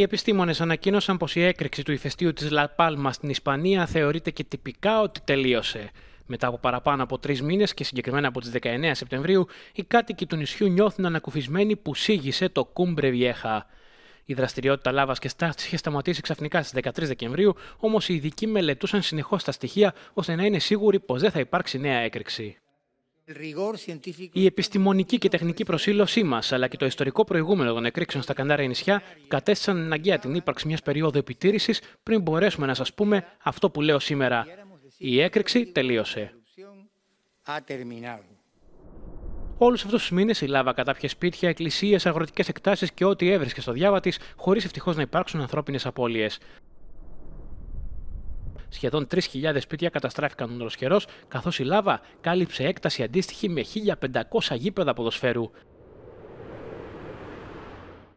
Οι επιστήμονες ανακοίνωσαν πως η έκρηξη του ηφαιστείου της Λαπάλμα στην Ισπανία θεωρείται και τυπικά ότι τελείωσε. Μετά από παραπάνω από τρεις μήνες και συγκεκριμένα από τις 19 Σεπτεμβρίου, οι κάτοικοι του νησιού νιώθουν ανακουφισμένοι που σήγησε το Κούμπρε Βιέχα. Η δραστηριότητα λάβας και στάση είχε σταματήσει ξαφνικά στις 13 Δεκεμβρίου, όμως οι ειδικοί μελετούσαν συνεχώς τα στοιχεία ώστε να είναι σίγουροι πως δεν θα υπάρξει νέα έκρηξη. Η επιστημονική και τεχνική προσήλωσή μας, αλλά και το ιστορικό προηγούμενο των εκρήξεων στα Κανάρια νησιά, κατέστησαν αναγκαία την ύπαρξη μιας περίοδου επιτήρησης πριν μπορέσουμε να σας πούμε αυτό που λέω σήμερα. Η έκρηξη τελείωσε. Όλους αυτούς τους μήνες η λάβα κατάπιε σπίτια, εκκλησίες, αγροτικές εκτάσεις και ό,τι έβρισκε στο διάβα της, χωρίς ευτυχώς να υπάρξουν ανθρώπινες απώλειες. Σχεδόν 3.000 σπίτια καταστράφηκαν ολοσχερό, καθώς η λάβα κάλυψε έκταση αντίστοιχη με 1.500 γήπεδα ποδοσφαίρου.